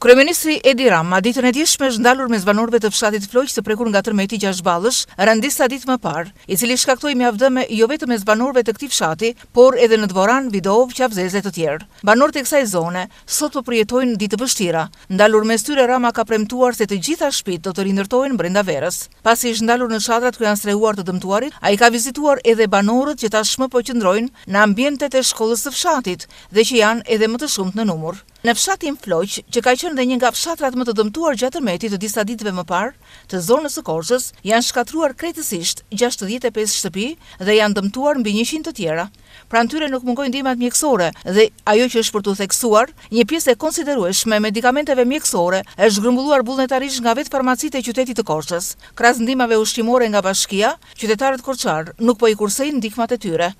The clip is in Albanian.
Kryeministri Edi Rama ditën e djeshme është ndalur me zbanorëve të fshatit Floq të prekur nga tërmeti 6 ballësh, rëndisa ditë më parë, i cili shkaktoi mjaftëme jo vetëm me zbanorëve të këtij fshati, por edhe në Dvoran, Vidov, Qafzeze të tjerë. Banorët e kësaj zone sot po përjetojnë ditë vështira. Ndalur mes tyre Rama ka premtuar se të gjitha shtëpitë do të rindërtohen brenda verës. Pasi është ndalur në fshatrat ku janë strehuar të dëmtuarit, ai ka vizituar edhe banorët që tashmë po qëndrojnë në ambientet e shkollës së fshatit dhe që janë edhe më të shumtë në numër. Në fshatin Floq, që ka qenë dhe një nga fshatrat më të dëmtuar gjatë tërmetit të disa ditëve më parë, të zonës së Korçës janë shkatruar krejtësisht 65 shtëpi dhe janë dëmtuar mbi 100 të tjera. Pran tyre nuk mungojnë ndihmat mjekësore dhe ajo që është për të theksuar, një pjesë e konsiderueshme e medikamenteve mjekësore është zhgrumbulluar bullnetarish nga vetë farmacitë e qytetit të Korçës. Krahas ndihmave ushqimore nga bashkia, qytetarët korçar nuk po i kursejnë ndihmat e tyre.